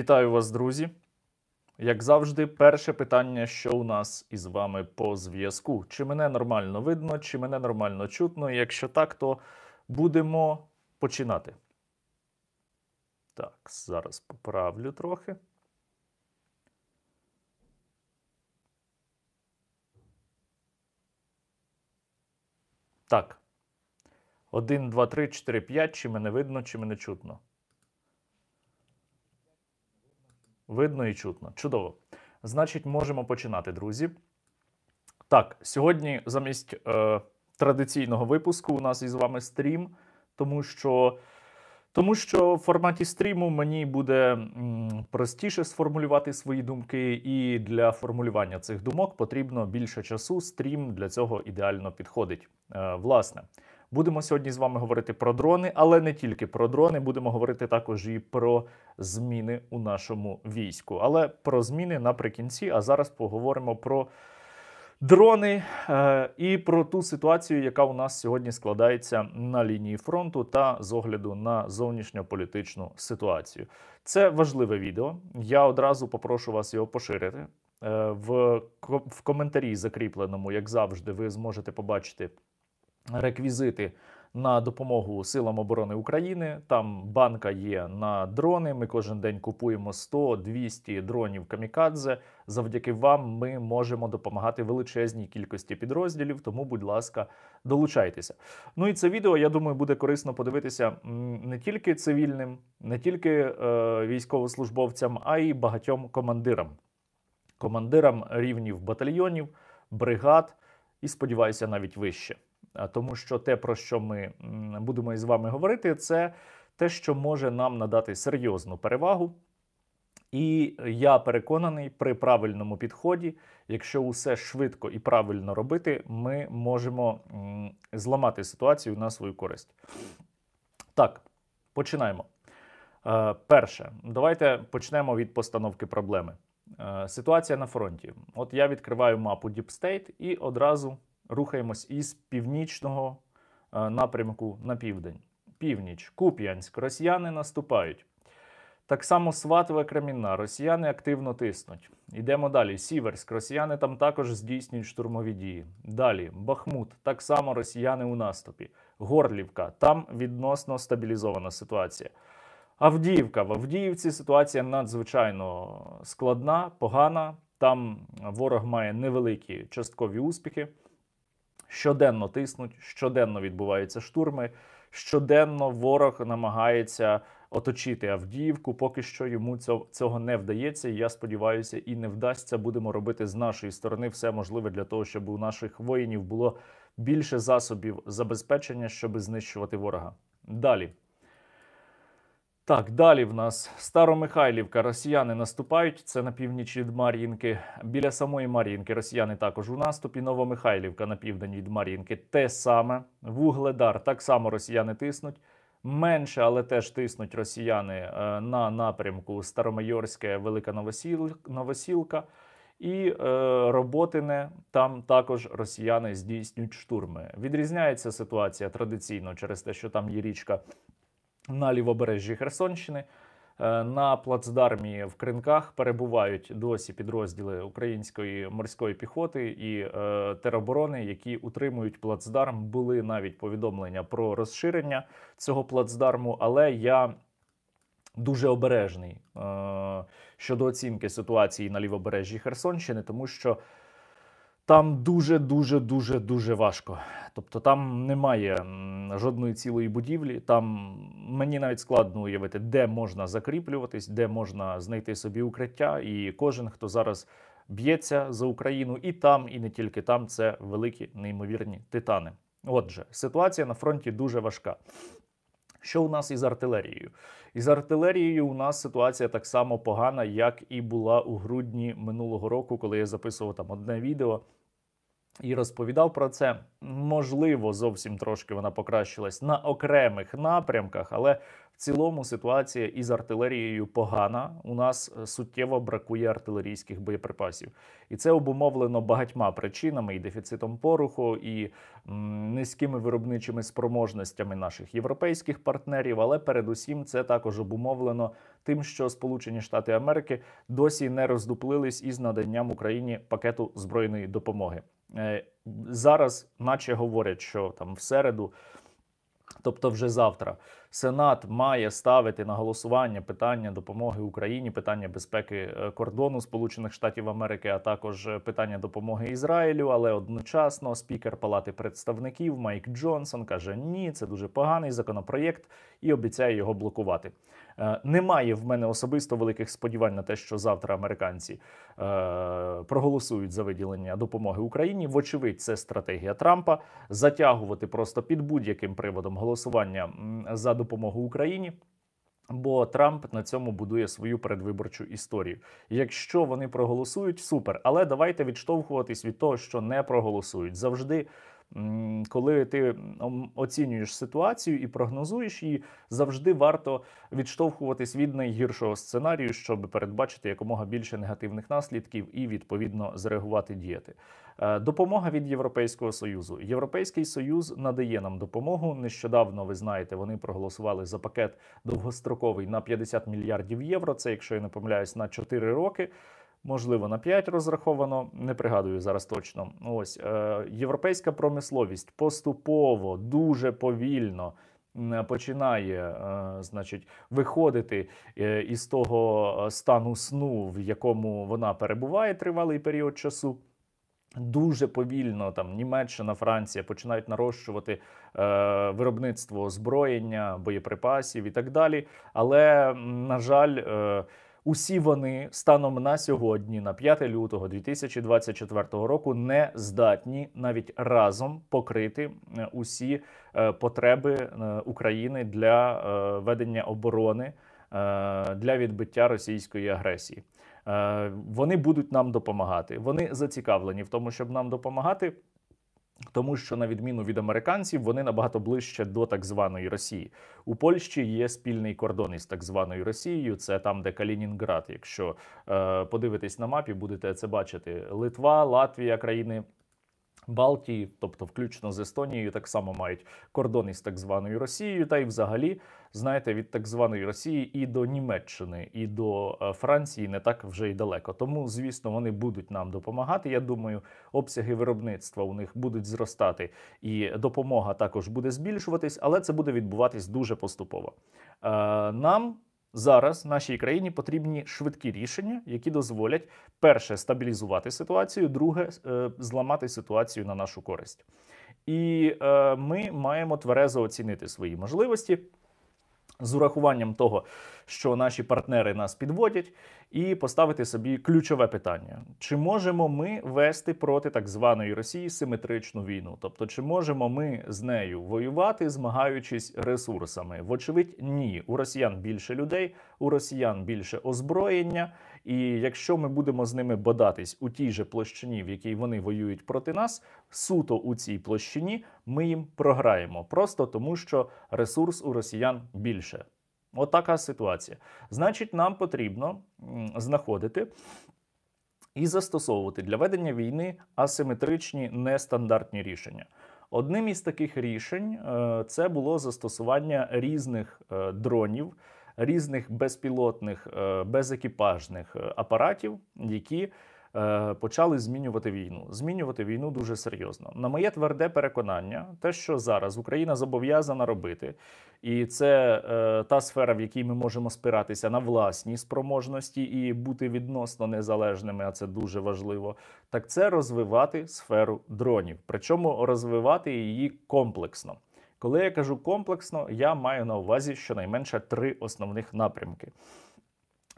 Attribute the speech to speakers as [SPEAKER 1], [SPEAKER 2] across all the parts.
[SPEAKER 1] Вітаю вас, друзі. Як завжди, перше питання, що у нас із вами по зв'язку. Чи мене нормально видно, чи мене нормально чутно? І якщо так, то будемо починати. Так, зараз поправлю трохи. Так. 1, 2, 3, 4, 5. Чи мене видно, чи мене чутно? Видно і чутно. Чудово. Значить, можемо починати, друзі. Так, сьогодні замість е, традиційного випуску у нас із вами стрім, тому що тому що в форматі стріму мені буде м, простіше сформулювати свої думки, і для формулювання цих думок потрібно більше часу. Стрім для цього ідеально підходить. Е, власне. Будемо сьогодні з вами говорити про дрони, але не тільки про дрони. Будемо говорити також і про зміни у нашому війську. Але про зміни наприкінці. А зараз поговоримо про дрони е і про ту ситуацію, яка у нас сьогодні складається на лінії фронту та з огляду на зовнішньополітичну ситуацію. Це важливе відео. Я одразу попрошу вас його поширити. Е, в коментарі закріпленому, як завжди, ви зможете побачити реквізити. На допомогу силам оборони України там банка є на дрони. Ми кожен день купуємо 100-200 дронів камікадзе. Завдяки вам ми можемо допомагати величезній кількості підрозділів. Тому, будь ласка, долучайтеся. Ну і це відео, я думаю, буде корисно подивитися не тільки цивільним, не тільки е, військовослужбовцям, а й багатьом командирам, командирам рівнів батальйонів, бригад і сподіваюся, навіть вище тому що те, про що ми будемо із вами говорити, це те, що може нам надати серйозну перевагу. І я переконаний, при правильному підході, якщо усе швидко і правильно робити, ми можемо зламати ситуацію на свою користь. Так, починаємо. Е, перше, давайте почнемо від постановки проблеми. Е, ситуація на фронті. От я відкриваю мапу Deep State і одразу рухаємось із північного е, напрямку на південь. Північ, Куп'янськ, росіяни наступають. Так само Сватове Кремінна, росіяни активно тиснуть. Йдемо далі. Сіверськ, росіяни там також здійснюють штурмові дії. Далі, Бахмут, так само росіяни у наступі. Горлівка, там відносно стабілізована ситуація. Авдіївка. В Авдіївці ситуація надзвичайно складна, погана. Там ворог має невеликі часткові успіхи. Щоденно тиснуть, щоденно відбуваються штурми, щоденно ворог намагається оточити Авдіївку. Поки що йому цього не вдається. і Я сподіваюся, і не вдасться. Будемо робити з нашої сторони все можливе для того, щоб у наших воїнів було більше засобів забезпечення, щоб знищувати ворога. Далі. Так, далі в нас Старомихайлівка. Росіяни наступають. Це на північ від Мар'їнки. Біля самої Мар'їнки росіяни також у наступі. Новомихайлівка на південь від Мар'їнки. Те саме. Вугледар так само росіяни тиснуть. Менше, але теж тиснуть росіяни е, на напрямку Старомайорське, Велика Новосілка. І е, Роботине там також росіяни здійснюють штурми. Відрізняється ситуація традиційно через те, що там є річка на лівобережжі Херсонщини. Е, на плацдармі в Кринках перебувають досі підрозділи української морської піхоти і е, тероборони, які утримують плацдарм. Були навіть повідомлення про розширення цього плацдарму, але я дуже обережний е, щодо оцінки ситуації на лівобережжі Херсонщини, тому що. Там дуже-дуже дуже дуже важко. Тобто там немає жодної цілої будівлі. Там мені навіть складно уявити, де можна закріплюватись, де можна знайти собі укриття. І кожен, хто зараз б'ється за Україну, і там, і не тільки там, це великі неймовірні титани. Отже, ситуація на фронті дуже важка. Що у нас із артилерією? Із артилерією у нас ситуація так само погана, як і була у грудні минулого року, коли я записував там одне відео і розповідав про це. Можливо, зовсім трошки вона покращилась на окремих напрямках, але в цілому ситуація із артилерією погана. У нас е, суттєво бракує артилерійських боєприпасів, і це обумовлено багатьма причинами: і дефіцитом пороху, і низькими виробничими спроможностями наших європейських партнерів. Але передусім це також обумовлено тим, що Сполучені Штати Америки досі не роздуплились із наданням Україні пакету збройної допомоги. Е, зараз, наче говорять, що там в середу, тобто вже завтра, Сенат має ставити на голосування питання допомоги Україні, питання безпеки е, кордону Сполучених Штатів Америки, а також е, питання допомоги Ізраїлю. Але одночасно спікер Палати представників Майк Джонсон каже: Ні, це дуже поганий законопроєкт і обіцяє його блокувати. Е, немає в мене особисто великих сподівань на те, що завтра американці е, проголосують за виділення допомоги Україні. Вочевидь, це стратегія Трампа затягувати просто під будь-яким приводом голосування за допомогу Україні. Бо Трамп на цьому будує свою передвиборчу історію. Якщо вони проголосують, супер. Але давайте відштовхуватись від того, що не проголосують завжди коли ти оцінюєш ситуацію і прогнозуєш її, завжди варто відштовхуватись від найгіршого сценарію, щоб передбачити якомога більше негативних наслідків і відповідно зреагувати діяти. Е, допомога від Європейського союзу. Європейський союз надає нам допомогу. Нещодавно ви знаєте, вони проголосували за пакет довгостроковий на 50 мільярдів євро. Це, якщо я не помиляюсь, на 4 роки. Можливо, на 5 розраховано, не пригадую зараз точно. Ось е, європейська промисловість поступово дуже повільно починає, е, значить, виходити е, із того е, стану сну, в якому вона перебуває тривалий період часу. Дуже повільно там Німеччина, Франція починають нарощувати е, виробництво озброєння, боєприпасів і так далі. Але на жаль. Е, Усі вони станом на сьогодні, на 5 лютого 2024 року, не здатні навіть разом покрити е, усі е, потреби е, України для ведення оборони для відбиття російської агресії. Вони будуть нам допомагати. Вони зацікавлені в тому, щоб нам допомагати. Тому що на відміну від американців вони набагато ближче до так званої Росії. У Польщі є спільний кордон із так званою Росією. Це там, де Калінінград. Якщо е, подивитись на мапі, будете це бачити: Литва, Латвія, країни Балтії, тобто включно з Естонією, так само мають кордон із так званою Росією, та й взагалі, знаєте, від так званої Росії і до Німеччини, і до е, Франції не так вже й далеко. Тому, звісно, вони будуть нам допомагати. Я думаю, обсяги виробництва у них будуть зростати, і допомога також буде збільшуватись, але це буде відбуватись дуже поступово. Е, нам Зараз нашій країні потрібні швидкі рішення, які дозволять перше стабілізувати ситуацію, друге е, зламати ситуацію на нашу користь. І е, ми маємо тверезо оцінити свої можливості з урахуванням того, що наші партнери нас підводять, і поставити собі ключове питання: чи можемо ми вести проти так званої Росії симетричну війну? Тобто, чи можемо ми з нею воювати, змагаючись ресурсами? Вочевидь, ні. У росіян більше людей, у росіян більше озброєння. І якщо ми будемо з ними бодатись у тій же площині, в якій вони воюють проти нас, суто у цій площині ми їм програємо, просто тому що ресурс у росіян більше. Отака От ситуація. Значить, нам потрібно знаходити. І застосовувати для ведення війни асиметричні нестандартні рішення. Одним із таких рішень е, це було застосування різних е, дронів різних безпілотних, е, безекіпажних е, апаратів, які е, почали змінювати війну. Змінювати війну дуже серйозно. На моє тверде переконання, те, що зараз Україна зобов'язана робити, і це е, та сфера, в якій ми можемо спиратися на власні спроможності і бути відносно незалежними, а це дуже важливо. Так це розвивати сферу дронів, причому розвивати її комплексно. Коли я кажу комплексно, я маю на увазі щонайменше три основних напрямки.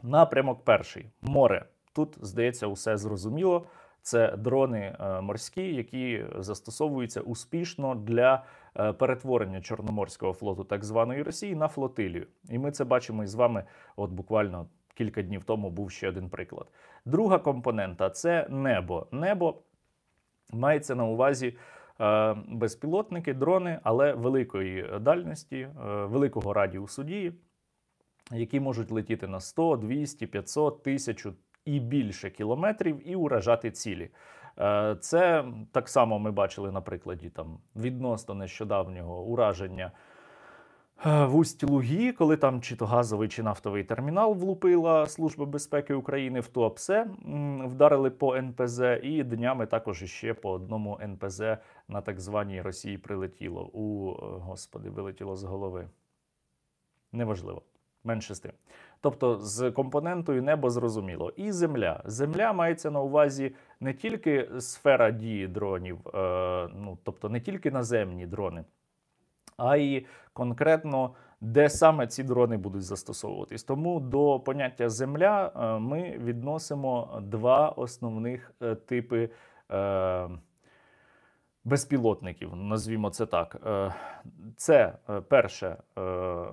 [SPEAKER 1] Напрямок перший море. Тут здається, усе зрозуміло. Це дрони е, морські, які застосовуються успішно для е, перетворення Чорноморського флоту так званої Росії на флотилію. І ми це бачимо із вами. От буквально кілька днів тому був ще один приклад. Друга компонента це небо. Небо мається на увазі. Е, безпілотники, дрони, але великої дальності, е, великого радіусу дії, які можуть летіти на 100, 200, 500, 1000 і більше кілометрів і уражати цілі. Е, це так само ми бачили на прикладі там відносно нещодавнього ураження. Е, в усті Лугі, коли там чи то газовий, чи нафтовий термінал влупила Служба безпеки України в Туапсе, вдарили по НПЗ, і днями також ще по одному НПЗ на так званій Росії прилетіло. У господи, вилетіло з голови. Неважливо. Менше з тим. Тобто з компонентою небо зрозуміло. І земля. Земля мається на увазі не тільки сфера дії дронів, е, ну тобто не тільки наземні дрони а й конкретно де саме ці дрони будуть застосовуватись. Тому до поняття земля е, ми відносимо два основних е, типи. Е, безпілотників, назвімо це так. Е, це е, перше е,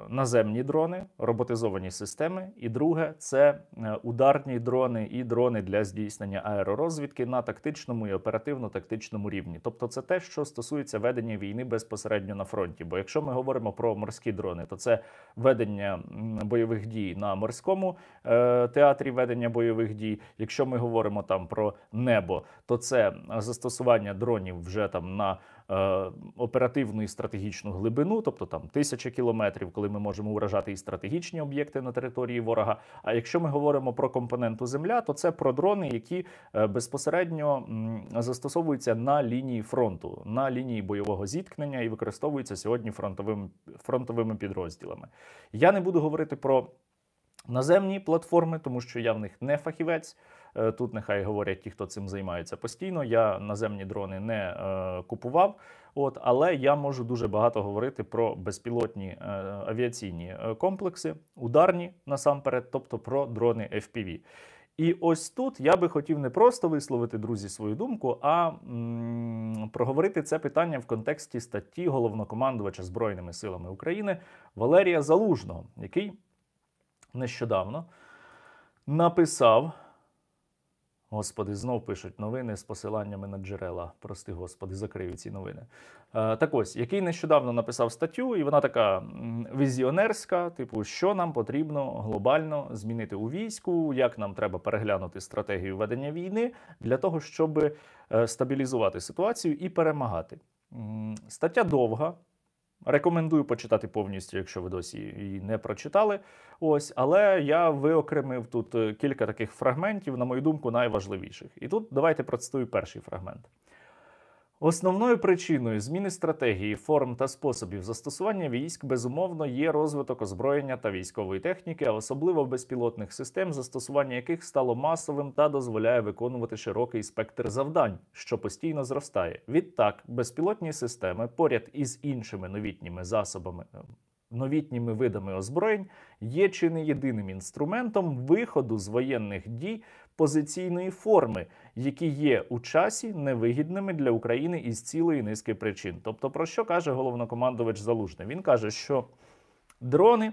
[SPEAKER 1] наземні дрони, роботизовані системи. І друге це ударні дрони і дрони для здійснення аеророзвідки на тактичному і оперативно-тактичному рівні. Тобто, це те, що стосується ведення війни безпосередньо на фронті. Бо якщо ми говоримо про морські дрони, то це ведення бойових дій на морському театрі ведення бойових дій. Якщо ми говоримо там про небо, то це застосування дронів вже там на е, оперативну і стратегічну глибину, тобто там тисяча кілометрів, коли ми можемо вражати і стратегічні об'єкти на території ворога. А якщо ми говоримо про компоненту земля, то це про дрони, які е, безпосередньо застосовуються на лінії фронту, на лінії бойового зіткнення і використовуються сьогодні фронтовим, фронтовими підрозділами. Я не буду говорити про наземні платформи, тому що я в них не фахівець. Е, тут нехай говорять ті, хто цим займається постійно. Я наземні дрони не е, купував. От, але я можу дуже багато говорити про безпілотні е, авіаційні е, комплекси, ударні насамперед, тобто про дрони FPV. І ось тут я би хотів не просто висловити друзі свою думку, а м, проговорити це питання в контексті статті головнокомандувача Збройними силами України Валерія Залужного, який нещодавно написав. Господи, знов пишуть новини з посиланнями на джерела. Прости, господи, закрию ці новини. Е, так ось, який нещодавно написав статтю, і вона така візіонерська: типу, що нам потрібно глобально змінити у війську, як нам треба переглянути стратегію ведення війни для того, щоб е, стабілізувати ситуацію і перемагати. Стаття довга. Рекомендую почитати повністю, якщо ви досі її не прочитали. Ось, але я виокремив тут е, кілька таких фрагментів, на мою думку, найважливіших. І тут давайте процитую перший фрагмент. Основною причиною зміни стратегії, форм та способів застосування військ, безумовно, є розвиток озброєння та військової техніки, а особливо безпілотних систем, застосування яких стало масовим та дозволяє виконувати широкий спектр завдань, що постійно зростає. Відтак, безпілотні системи поряд із іншими новітніми засобами. Ем, новітніми видами озброєнь є чи не єдиним інструментом виходу з воєнних дій позиційної форми, які є у часі невигідними для України із цілої низки причин. Тобто, про що каже головнокомандувач Залужний? Він каже, що дрони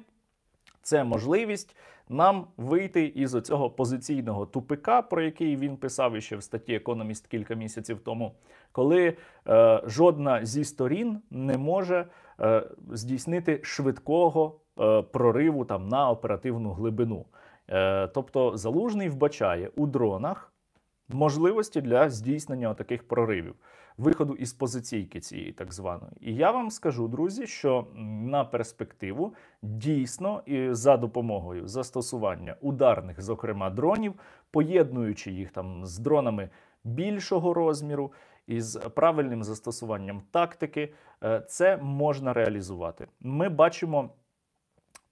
[SPEAKER 1] це можливість нам вийти із оцього позиційного тупика, про який він писав іще в статті Економіст кілька місяців тому, коли е, жодна зі сторін не може е, здійснити швидкого. Е, прориву там на оперативну глибину. Е, тобто залужний вбачає у дронах можливості для здійснення таких проривів, виходу із позиційки цієї так званої. І я вам скажу, друзі, що на перспективу дійсно і за допомогою застосування ударних, зокрема дронів, поєднуючи їх там з дронами більшого розміру. і з правильним застосуванням тактики е, це можна реалізувати. Ми бачимо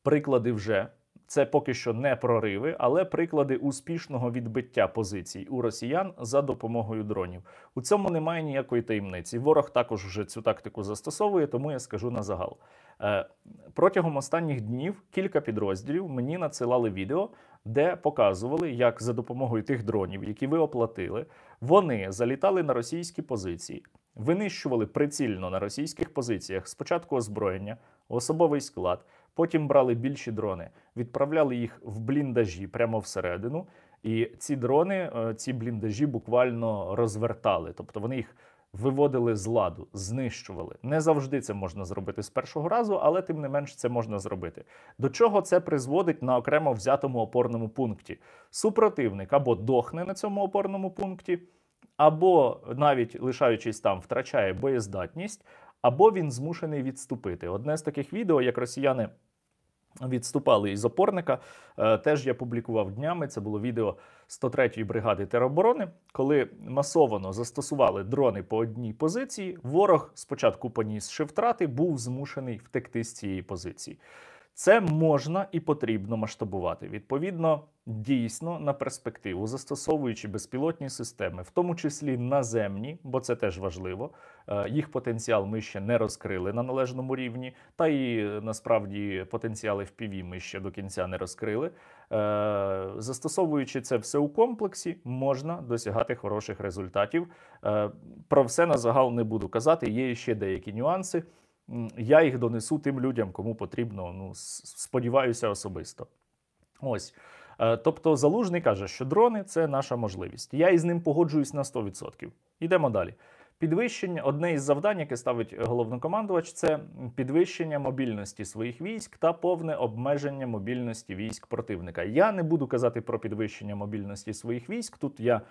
[SPEAKER 1] приклади вже це поки що не прориви, але приклади успішного відбиття позицій у росіян за допомогою дронів. У цьому немає ніякої таємниці. Ворог також вже цю тактику застосовує, тому я скажу на загал. Е, протягом останніх днів кілька підрозділів мені надсилали відео, де показували, як за допомогою тих дронів, які ви оплатили, вони залітали на російські позиції, винищували прицільно на російських позиціях спочатку озброєння, особовий склад. Потім брали більші дрони, відправляли їх в бліндажі прямо всередину. І ці дрони, е, ці бліндажі буквально розвертали, тобто вони їх. Виводили з ладу, знищували. Не завжди це можна зробити з першого разу, але тим не менш це можна зробити. До чого це призводить на окремо взятому опорному пункті? Супротивник або дохне на цьому опорному пункті, або навіть лишаючись там, втрачає боєздатність, або він змушений відступити. Одне з таких відео, як росіяни. Відступали із опорника. Е, теж я публікував днями. Це було відео 103-ї бригади тероборони, коли масовано застосували дрони по одній позиції. Ворог спочатку поніс втрати, був змушений втекти з цієї позиції. Це можна і потрібно масштабувати. Відповідно, дійсно на перспективу, застосовуючи безпілотні системи, в тому числі наземні, бо це теж важливо. Е, їх потенціал ми ще не розкрили на належному рівні, та і е, насправді потенціали в піві ми ще до кінця не розкрили. Е, застосовуючи це все у комплексі, можна досягати хороших результатів. Про все на загал не буду казати. Є ще деякі нюанси я їх донесу тим людям, кому потрібно. Ну, сподіваюся, особисто. Ось. Е, тобто залужний каже, що дрони це наша можливість. Я із ним погоджуюсь на 100%. Йдемо далі. Підвищення одне із завдань, яке ставить головнокомандувач, це підвищення мобільності своїх військ та повне обмеження мобільності військ противника. Я не буду казати про підвищення мобільності своїх військ. Тут я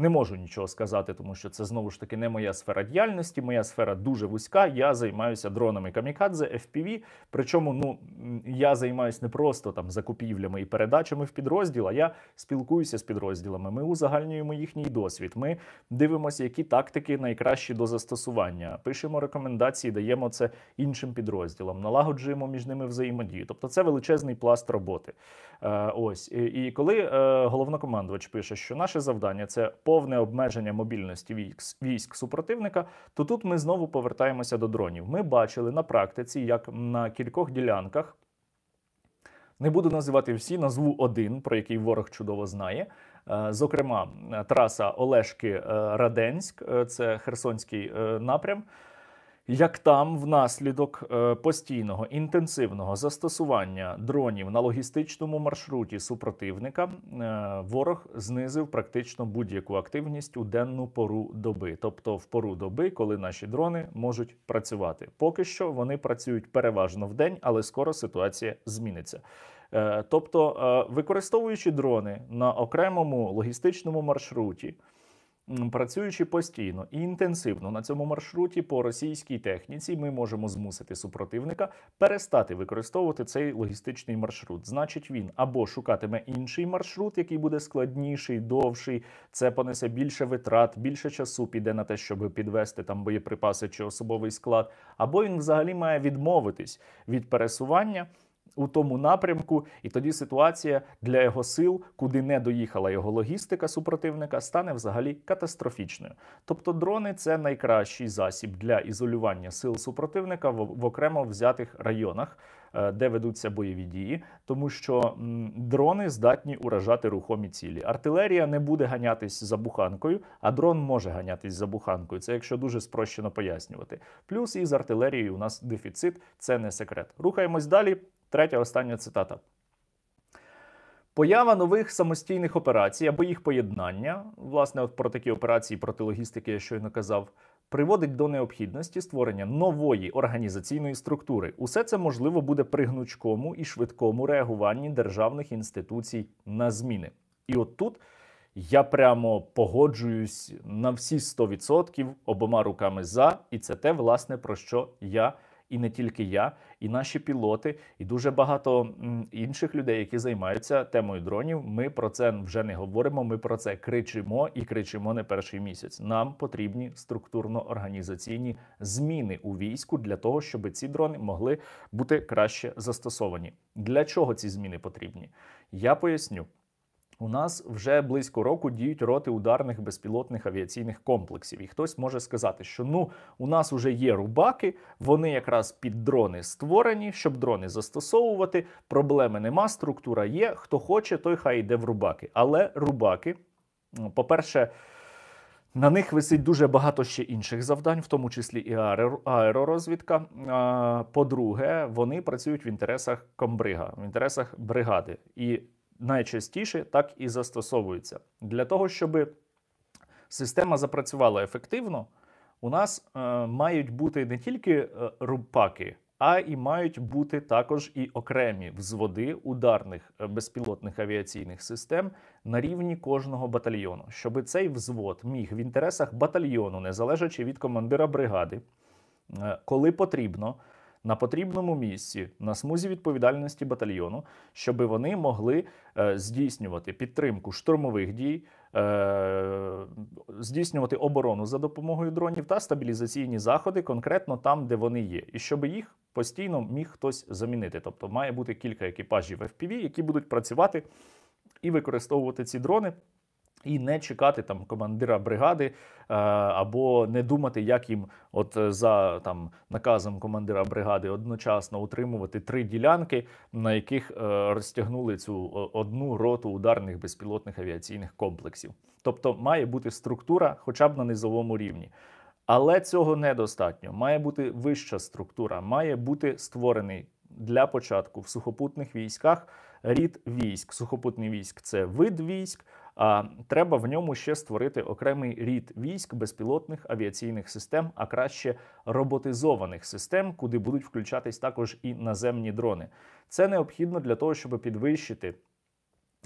[SPEAKER 1] не можу нічого сказати, тому що це знову ж таки не моя сфера діяльності. Моя сфера дуже вузька. Я займаюся дронами камікадзе, FPV. Причому ну я займаюся не просто там закупівлями і передачами в підрозділ, а я спілкуюся з підрозділами. Ми узагальнюємо їхній досвід. Ми дивимося, які тактики найкращі до застосування. Пишемо рекомендації, даємо це іншим підрозділам, налагоджуємо між ними взаємодію. Тобто це величезний пласт роботи. Е, ось і коли е, головнокомандувач пише, що наше завдання це повне обмеження мобільності військ військ супротивника, то тут ми знову повертаємося до дронів. Ми бачили на практиці, як на кількох ділянках. Не буду називати всі, назву один, про який ворог чудово знає. Е, зокрема, траса Олешки е, Раденськ, е, це Херсонський напрям як там, внаслідок е, постійного інтенсивного застосування дронів на логістичному маршруті супротивника, е, ворог знизив практично будь-яку активність у денну пору доби, тобто в пору доби, коли наші дрони можуть працювати. Поки що вони працюють переважно в день, але скоро ситуація зміниться. Е, тобто, використовуючи дрони на окремому логістичному маршруті. Працюючи постійно і інтенсивно на цьому маршруті по російській техніці, ми можемо змусити супротивника перестати використовувати цей логістичний маршрут. Значить, він або шукатиме інший маршрут, який буде складніший, довший, це понесе більше витрат, більше часу піде на те, щоб підвести там боєприпаси чи особовий склад, або він взагалі має відмовитись від пересування у тому напрямку, і тоді ситуація для його сил, куди не доїхала його логістика супротивника, стане взагалі катастрофічною. Тобто, дрони це найкращий засіб для ізолювання сил супротивника в окремо взятих районах. Е, де ведуться бойові дії, тому що м, дрони здатні уражати рухомі цілі. Артилерія не буде ганятись за буханкою, а дрон може ганятись за буханкою. Це якщо дуже спрощено пояснювати. Плюс із артилерією у нас дефіцит, це не секрет. Рухаємось далі. Третя остання цитата. Поява нових самостійних операцій або їх поєднання, власне, от про такі операції проти логістики, я щойно казав, приводить до необхідності створення нової організаційної структури. Усе це можливо буде при гнучкому і швидкому реагуванні державних інституцій на зміни. І от тут я прямо погоджуюсь на всі 100% обома руками за, і це те, власне, про що я і не тільки я, і наші пілоти, і дуже багато інших людей, які займаються темою дронів. Ми про це вже не говоримо. Ми про це кричимо і кричимо не перший місяць. Нам потрібні структурно-організаційні зміни у війську для того, щоб ці дрони могли бути краще застосовані. Для чого ці зміни потрібні? Я поясню. У нас вже близько року діють роти ударних безпілотних авіаційних комплексів. І хтось може сказати, що ну у нас вже є рубаки, вони якраз під дрони створені, щоб дрони застосовувати. Проблеми нема, структура є. Хто хоче, той хай йде в рубаки. Але рубаки, ну, по-перше, на них висить дуже багато ще інших завдань, в тому числі і аеророзвідка. По-друге, вони працюють в інтересах комбрига, в інтересах бригади. І найчастіше так і застосовується, Для того, щоб система запрацювала ефективно, у нас е, мають бути не тільки е, рубпаки, а і мають бути також і окремі взводи ударних е, безпілотних авіаційних систем на рівні кожного батальйону, щоб цей взвод міг в інтересах батальйону, не залежачи від командира бригади, е, коли потрібно на потрібному місці на смузі відповідальності батальйону, щоб вони могли е, здійснювати підтримку штурмових дій, е, здійснювати оборону за допомогою дронів та стабілізаційні заходи конкретно там, де вони є, і щоб їх постійно міг хтось замінити. Тобто має бути кілька екіпажів FPV, які будуть працювати і використовувати ці дрони. І не чекати там командира бригади, е, або не думати, як їм, от е, за там наказом командира бригади, одночасно утримувати три ділянки, на яких е, розтягнули цю одну роту ударних безпілотних авіаційних комплексів. Тобто має бути структура, хоча б на низовому рівні. Але цього недостатньо. Має бути вища структура, має бути створений для початку в сухопутних військах рід військ. Сухопутний військ це вид військ. А треба в ньому ще створити окремий рід військ безпілотних авіаційних систем, а краще роботизованих систем, куди будуть включатись також і наземні дрони. Це необхідно для того, щоб підвищити.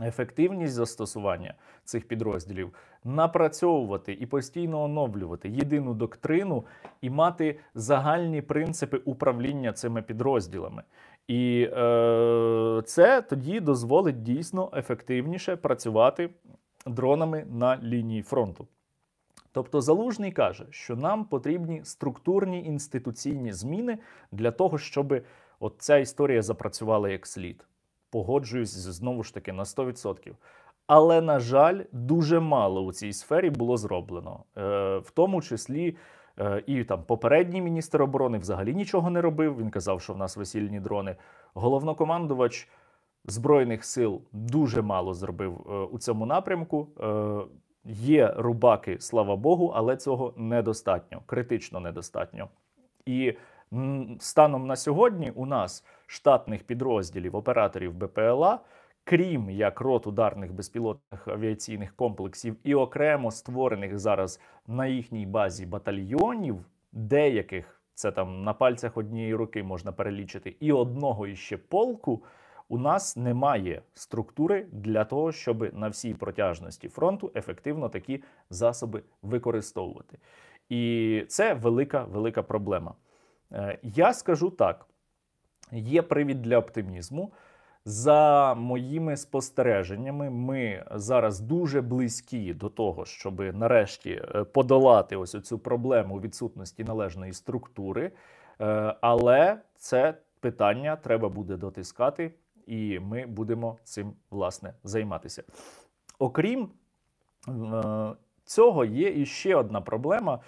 [SPEAKER 1] Ефективність застосування цих підрозділів напрацьовувати і постійно оновлювати єдину доктрину і мати загальні принципи управління цими підрозділами. І е, це тоді дозволить дійсно ефективніше працювати дронами на лінії фронту. Тобто Залужний каже, що нам потрібні структурні інституційні зміни для того, щоб ця історія запрацювала як слід. Погоджуюсь знову ж таки на 100%. Але, на жаль, дуже мало у цій сфері було зроблено, е, в тому числі. Е, і там попередній міністр оборони взагалі нічого не робив. Він казав, що в нас весільні дрони. Головнокомандувач Збройних сил дуже мало зробив е, у цьому напрямку. Е, є рубаки, слава Богу, але цього недостатньо, критично недостатньо. І станом на сьогодні у нас штатних підрозділів операторів БПЛА, крім як рот ударних безпілотних авіаційних комплексів і окремо створених зараз на їхній базі батальйонів, деяких це там на пальцях однієї руки можна перелічити, і одного іще полку. У нас немає структури для того, щоб на всій протяжності фронту ефективно такі засоби використовувати. І це велика велика проблема. Е, я скажу так: є привід для оптимізму. За моїми спостереженнями, ми зараз дуже близькі до того, щоб нарешті е, подолати ось цю проблему відсутності належної структури, е, але це питання треба буде дотискати і ми будемо цим власне займатися. Окрім е, цього, є іще одна проблема,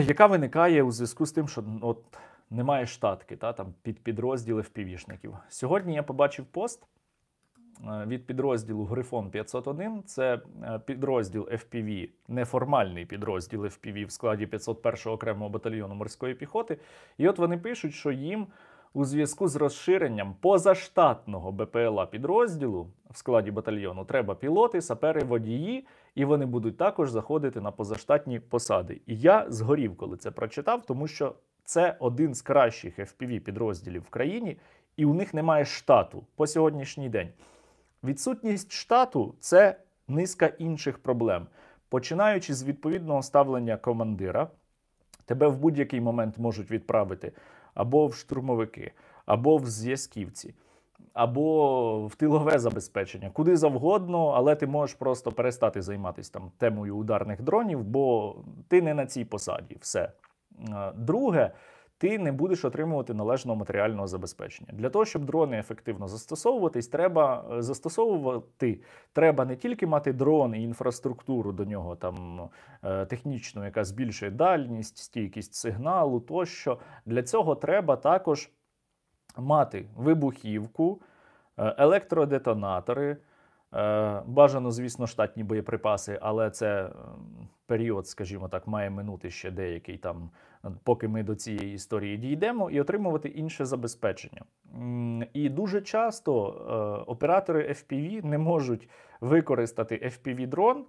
[SPEAKER 1] яка виникає у зв'язку з тим, що ну, от немає штатки та там під підрозділи впівішників. Сьогодні я побачив пост. Е, від підрозділу Грифон 501 це е, підрозділ FPV, неформальний підрозділ FPV в складі 501 го окремого батальйону морської піхоти. І от вони пишуть, що їм у зв'язку з розширенням позаштатного БПЛА підрозділу в складі батальйону треба пілоти, сапери, водії, і вони будуть також заходити на позаштатні посади. І я згорів, коли це прочитав, тому що це один з кращих fpv підрозділів в країні, і у них немає штату по сьогоднішній день. Відсутність штату це низка інших проблем, починаючи з відповідного ставлення командира. Тебе в будь-який момент можуть відправити або в штурмовики, або в зв'язківці, або в тилове забезпечення, куди завгодно, але ти можеш просто перестати займатися там темою ударних дронів, бо ти не на цій посаді. Все е, друге ти не будеш отримувати належного матеріального забезпечення. Для того, щоб дрони ефективно застосовуватись, треба е, застосовувати. Треба не тільки мати дрон і інфраструктуру до нього, там е, технічну, яка збільшує дальність, стійкість сигналу тощо. Для цього треба також мати вибухівку, е, електродетонатори. Бажано, звісно, штатні боєприпаси, але це ем, період, скажімо так, має минути ще деякий там, е, поки ми до цієї історії дійдемо, і отримувати інше забезпечення. І дуже часто е, оператори FPV не можуть використати FPV-дрон.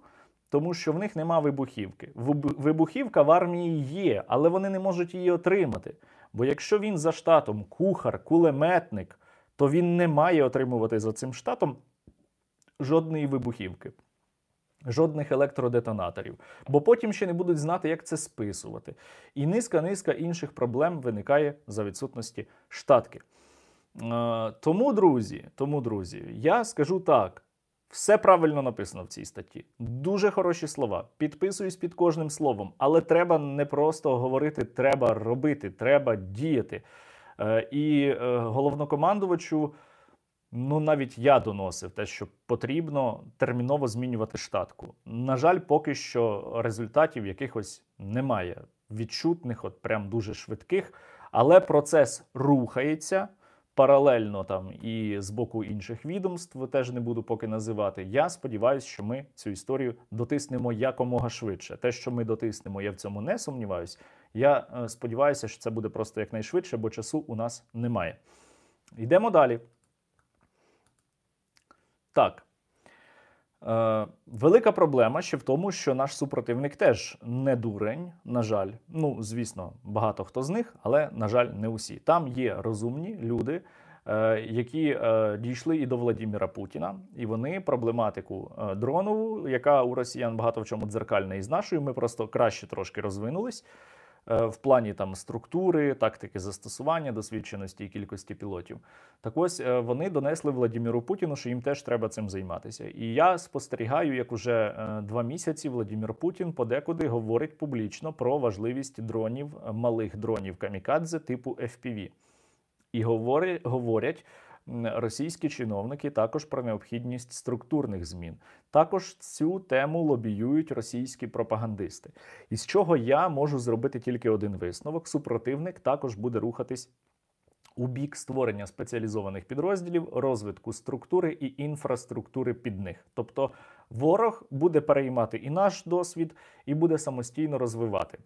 [SPEAKER 1] Тому що в них нема вибухівки. Вибухівка в армії є, але вони не можуть її отримати. Бо якщо він за штатом кухар, кулеметник, то він не має отримувати за цим штатом жодної вибухівки. Жодних електродетонаторів, бо потім ще не будуть знати, як це списувати. І низка низка інших проблем виникає за відсутності штатки. Е, тому, друзі, тому, друзі, я скажу так: все правильно написано в цій статті. Дуже хороші слова. Підписуюсь під кожним словом, але треба не просто говорити, треба робити, треба діяти. Е, і е, головнокомандувачу. Ну, навіть я доносив те, що потрібно терміново змінювати штатку. На жаль, поки що результатів якихось немає. Відчутних, от прям дуже швидких, але процес рухається паралельно там і з боку інших відомств теж не буду поки називати. Я сподіваюся, що ми цю історію дотиснемо якомога швидше. Те, що ми дотиснемо, я в цьому не сумніваюся. Я е, сподіваюся, що це буде просто якнайшвидше, бо часу у нас немає. Йдемо далі. Так. Е, Велика проблема ще в тому, що наш супротивник теж не дурень, на жаль. Ну, звісно, багато хто з них, але, на жаль, не усі. Там є розумні люди, е, які е, дійшли і до Владіміра Путіна, і вони проблематику е, дронову, яка у росіян багато в чому дзеркальна із нашою. Ми просто краще трошки розвинулись. Е, в плані там структури, тактики застосування, досвідченості і кількості пілотів. Так ось е, вони донесли Владіміру Путіну, що їм теж треба цим займатися. І я спостерігаю, як уже е, два місяці Владімір Путін подекуди говорить публічно про важливість дронів, малих дронів камікадзе типу FPV. І говорять російські чиновники також про необхідність структурних змін. Також цю тему лобіюють російські пропагандисти. Із чого я можу зробити тільки один висновок: супротивник також буде рухатись. У бік створення спеціалізованих підрозділів, розвитку структури і інфраструктури під них. Тобто ворог буде переймати і наш досвід, і буде самостійно розвивати.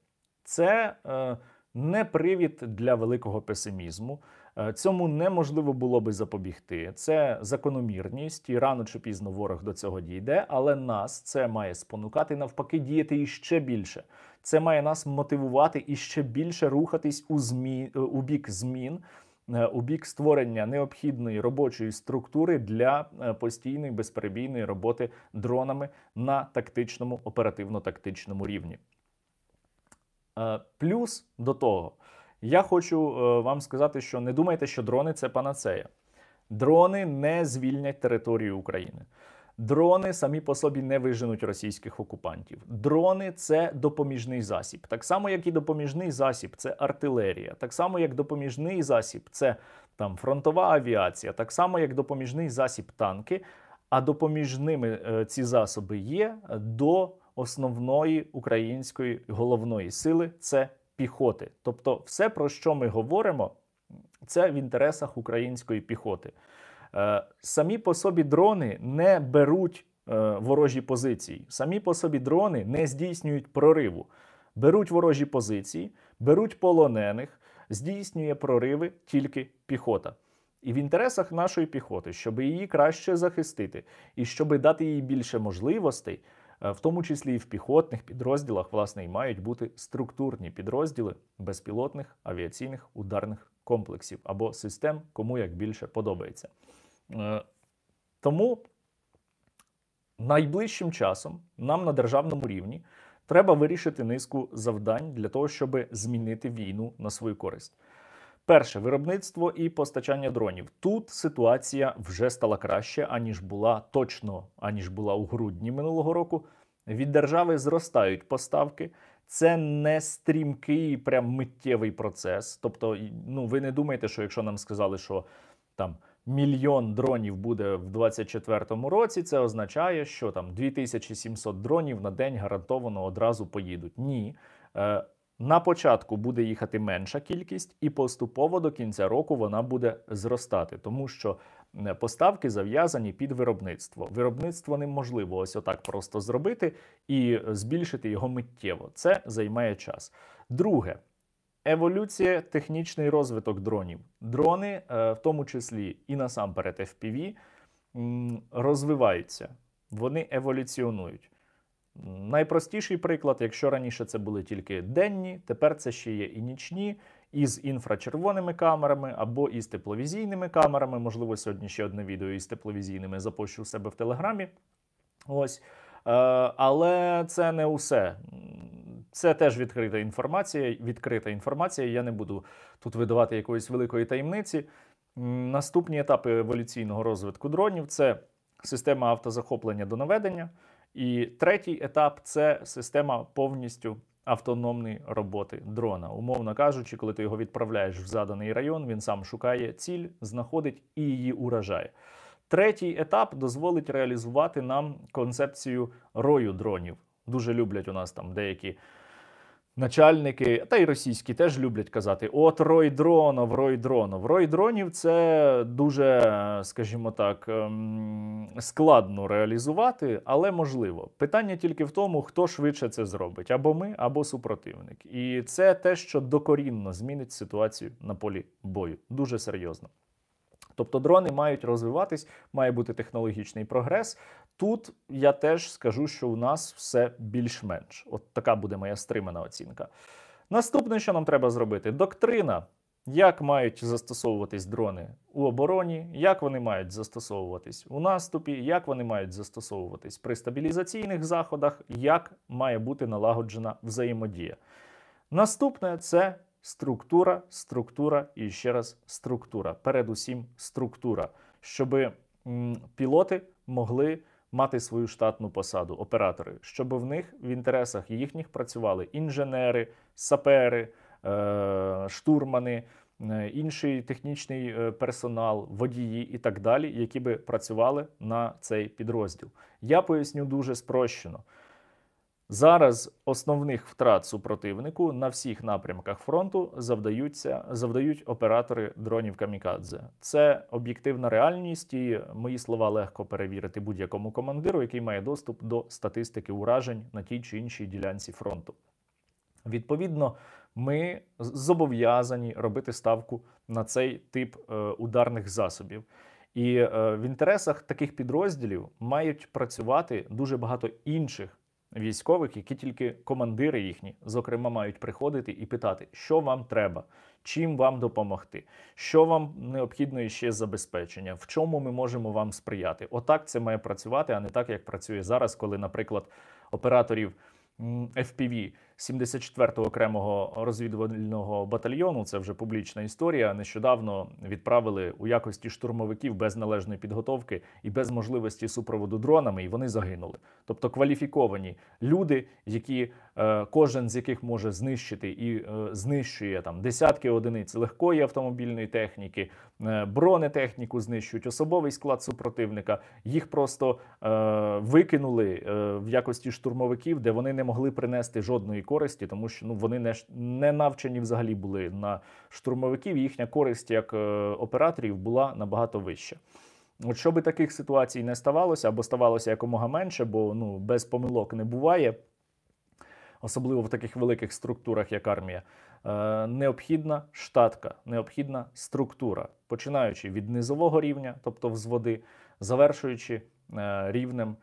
[SPEAKER 1] Це е, не привід для великого песимізму. Е, цьому неможливо було би запобігти. Це закономірність, і рано чи пізно ворог до цього дійде, але нас це має спонукати навпаки діяти іще більше. Це має нас мотивувати і ще більше рухатись у змі е, у бік змін. Е, у бік створення необхідної робочої структури для постійної безперебійної роботи дронами на тактичному оперативно-тактичному рівні. Плюс до того, я хочу е, вам сказати, що не думайте, що дрони це панацея. Дрони не звільнять територію України. Дрони самі по собі не виженуть російських окупантів. Дрони це допоміжний засіб. Так само, як і допоміжний засіб, це артилерія. Так само, як допоміжний засіб, це там фронтова авіація, так само, як допоміжний засіб танки. А допоміжними е, ці засоби є до основної української головної сили. Це піхоти. Тобто, все, про що ми говоримо, це в інтересах української піхоти. Е, самі по собі дрони не беруть е, ворожі позиції, самі по собі дрони не здійснюють прориву. Беруть ворожі позиції, беруть полонених, здійснює прориви тільки піхота. І в інтересах нашої піхоти, щоб її краще захистити, і щоб дати їй більше можливостей, Е, в тому числі і в піхотних підрозділах, власне, і мають бути структурні підрозділи безпілотних авіаційних ударних комплексів або систем, кому як більше подобається. Е, тому найближчим часом нам на державному рівні треба вирішити низку завдань для того, щоб змінити війну на свою користь. Перше виробництво і постачання дронів. Тут ситуація вже стала краще, аніж була точно, аніж була у грудні минулого року. Від держави зростають поставки. Це не стрімкий, прям миттєвий процес. Тобто, ну ви не думаєте, що якщо нам сказали, що там мільйон дронів буде в 2024 році, це означає, що там 2700 дронів на день гарантовано одразу поїдуть. Ні. Е, на початку буде їхати менша кількість, і поступово до кінця року вона буде зростати, тому що е, поставки зав'язані під виробництво. Виробництво неможливо ось отак просто зробити і е, збільшити його миттєво. Це займає час. Друге. Еволюція, технічний розвиток дронів. Дрони, е, в тому числі і насамперед FPV, розвиваються, вони еволюціонують. Найпростіший приклад, якщо раніше це були тільки денні, тепер це ще є і нічні, із інфрачервоними камерами або із тепловізійними камерами. Можливо, сьогодні ще одне відео із тепловізійними запущу у себе в телеграмі. Ось. Е, але це не усе. Це теж відкрита інформація. Відкрита інформація. Я не буду тут видавати якоїсь великої таємниці. Наступні етапи еволюційного розвитку дронів це система автозахоплення до наведення. І третій етап це система повністю автономної роботи дрона. Умовно кажучи, коли ти його відправляєш в заданий район, він сам шукає ціль, знаходить і її уражає. Третій етап дозволить реалізувати нам концепцію рою дронів. Дуже люблять у нас там деякі. Начальники, та й російські теж люблять казати: от рой дронов, рой дронов. Рой дронів це дуже, скажімо так, ем, складно реалізувати, але можливо. Питання тільки в тому, хто швидше це зробить, або ми, або супротивник. І це те, що докорінно змінить ситуацію на полі бою. Дуже серйозно. Тобто дрони мають розвиватись, має бути технологічний прогрес. Тут я теж скажу, що у нас все більш-менш. От така буде моя стримана оцінка. Наступне, що нам треба зробити, доктрина. Як мають застосовуватись дрони у обороні, як вони мають застосовуватись у наступі, як вони мають застосовуватись при стабілізаційних заходах, як має бути налагоджена взаємодія? Наступне це Структура, структура і ще раз структура. Передусім, структура, щоб пілоти могли мати свою штатну посаду, оператори, щоб в них в інтересах їхніх працювали інженери, сапери, е, штурмани, е, інший технічний е, персонал, водії і так далі, які би працювали на цей підрозділ. Я поясню дуже спрощено. Зараз основних втрат супротивнику на всіх напрямках фронту завдаються завдають оператори дронів Камікадзе. Це об'єктивна реальність, і мої слова легко перевірити будь-якому командиру, який має доступ до статистики уражень на тій чи іншій ділянці фронту. Відповідно, ми зобов'язані робити ставку на цей тип е, ударних засобів. І е, в інтересах таких підрозділів мають працювати дуже багато інших військових, які тільки командири їхні, зокрема, мають приходити і питати, що вам треба, чим вам допомогти, що вам необхідно ще забезпечення, в чому ми можемо вам сприяти. Отак це має працювати, а не так, як працює зараз, коли, наприклад, операторів FPV 74-го окремого розвідувального батальйону. Це вже публічна історія. Нещодавно відправили у якості штурмовиків без належної підготовки і без можливості супроводу дронами, і вони загинули. Тобто кваліфіковані люди, які е, кожен з яких може знищити і е, знищує там десятки одиниць легкої автомобільної техніки, е, бронетехніку знищують особовий склад супротивника. Їх просто викинули в якості штурмовиків, де вони не могли принести жодної користі, тому що ну вони не не навчені взагалі були на штурмовиків. Їхня користь як е, операторів була набагато вища. От щоб таких ситуацій не ставалося, або ставалося якомога менше, бо ну без помилок не буває, особливо в таких великих структурах, як армія, е, необхідна штатка, необхідна структура, починаючи від низового рівня, тобто взводи, завершуючи е, рівнем е,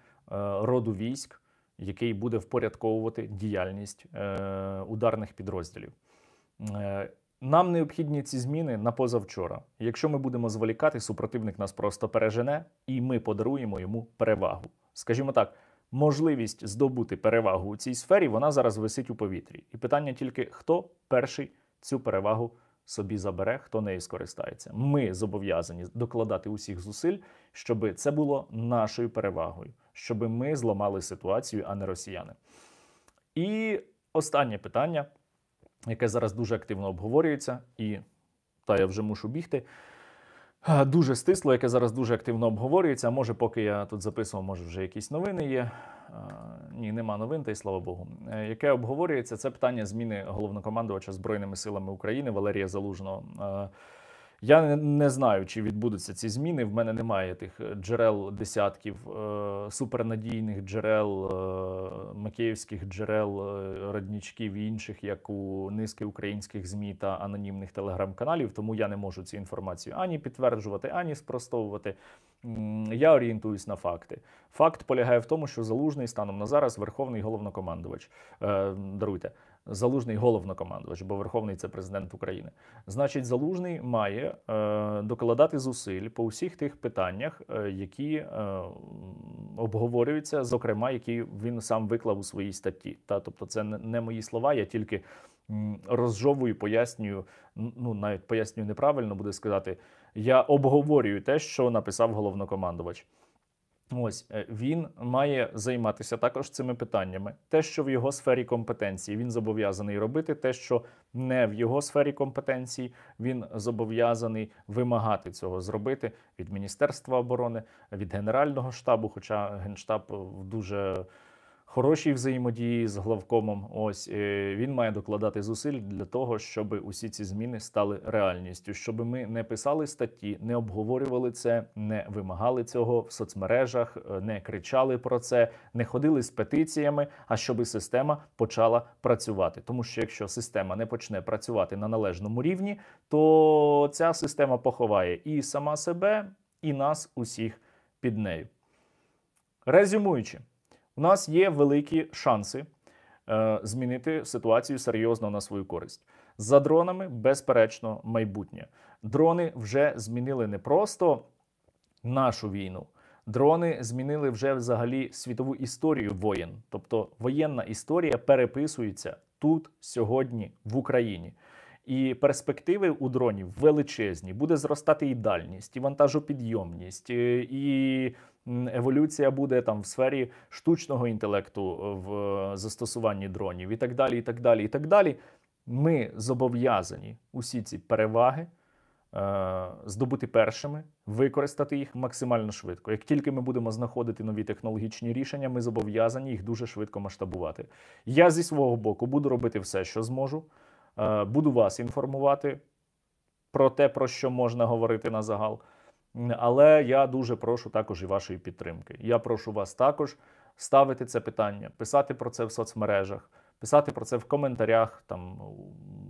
[SPEAKER 1] роду військ який буде впорядковувати діяльність е, ударних підрозділів. Е, нам необхідні ці зміни на позавчора. Якщо ми будемо зволікати, супротивник нас просто пережене і ми подаруємо йому перевагу. Скажімо так, можливість здобути перевагу у цій сфері вона зараз висить у повітрі. І питання тільки, хто перший цю перевагу собі забере, хто нею скористається. Ми зобов'язані докладати усіх зусиль, щоб це було нашою перевагою, щоб ми зламали ситуацію, а не росіяни. І останнє питання, яке зараз дуже активно обговорюється, і та я вже мушу бігти дуже стисло, яке зараз дуже активно обговорюється. може, поки я тут записував, може вже якісь новини є. Ні, нема новин, та й слава Богу. Е, яке обговорюється, це питання зміни головнокомандувача Збройними силами України Валерія Залужного. Е, я не знаю, чи відбудуться ці зміни. В мене немає тих е, джерел десятків, е, супернадійних джерел, е, макеївських джерел, роднічків і інших, як у низки українських змі та анонімних телеграм-каналів. Тому я не можу цю інформацію ані підтверджувати, ані спростовувати. Я орієнтуюсь на факти. Факт полягає в тому, що залужний станом на зараз верховний головнокомандувач. Даруйте. Залужний головнокомандувач, бо Верховний це президент України. Значить, залужний має е, докладати зусиль по усіх тих питаннях, е, які е, обговорюються, зокрема, які він сам виклав у своїй статті. Та тобто, це не мої слова, я тільки розжовую, пояснюю. Ну навіть пояснюю неправильно буде сказати. Я обговорюю те, що написав головнокомандувач. Ось е, він має займатися також цими питаннями. Те, що в його сфері компетенції, він зобов'язаний робити, те, що не в його сфері компетенції, він зобов'язаний вимагати цього зробити від Міністерства оборони, від Генерального штабу, хоча Генштаб е, в дуже хорошій взаємодії з главкомом. Ось е, він має докладати зусиль для того, щоб усі ці зміни стали реальністю, щоб ми не писали статті, не обговорювали це, не вимагали цього в соцмережах, е, не кричали про це, не ходили з петиціями. А щоб система почала працювати, тому що якщо система не почне працювати на належному рівні, то ця система поховає і сама себе, і нас усіх під нею. Резюмуючи у нас є великі шанси е, змінити ситуацію серйозно на свою користь. За дронами, безперечно, майбутнє. Дрони вже змінили не просто нашу війну. Дрони змінили вже взагалі світову історію воєн, тобто воєнна історія переписується тут сьогодні в Україні. І перспективи у дронів величезні, буде зростати і дальність, і вантажопідйомність, і еволюція буде там в сфері штучного інтелекту в застосуванні дронів, і так далі. і так далі, і так далі. Ми зобов'язані усі ці переваги е, здобути першими, використати їх максимально швидко. Як тільки ми будемо знаходити нові технологічні рішення, ми зобов'язані їх дуже швидко масштабувати. Я зі свого боку буду робити все, що зможу. Е, буду вас інформувати про те, про що можна говорити на загал. Але я дуже прошу також і вашої підтримки. Я прошу вас також ставити це питання, писати про це в соцмережах, писати про це в коментарях, там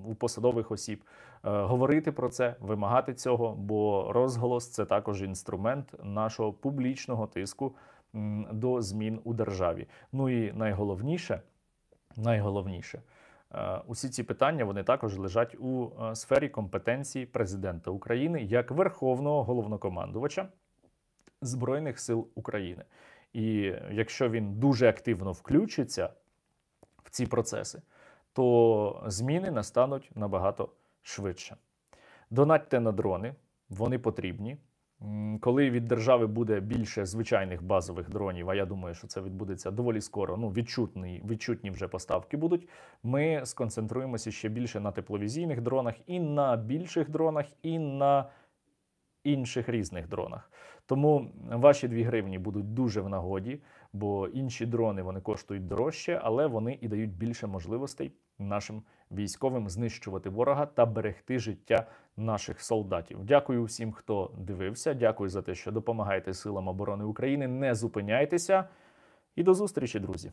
[SPEAKER 1] у посадових осіб, е, говорити про це, вимагати цього, бо розголос це також інструмент нашого публічного тиску до змін у державі. Ну і найголовніше, найголовніше. Е, усі ці питання вони також лежать у е, сфері компетенції президента України як Верховного головнокомандувача Збройних сил України. І якщо він дуже активно включиться в ці процеси, то зміни настануть набагато швидше. Донатьте на дрони, вони потрібні. Коли від держави буде більше звичайних базових дронів, а я думаю, що це відбудеться доволі скоро. Ну відчутні, відчутні вже поставки будуть. Ми сконцентруємося ще більше на тепловізійних дронах, і на більших дронах, і на інших різних дронах. Тому ваші 2 гривні будуть дуже в нагоді, бо інші дрони вони коштують дорожче, але вони і дають більше можливостей нашим військовим знищувати ворога та берегти життя наших солдатів. Дякую всім, хто дивився. Дякую за те, що допомагаєте силам оборони України. Не зупиняйтеся і до зустрічі, друзі.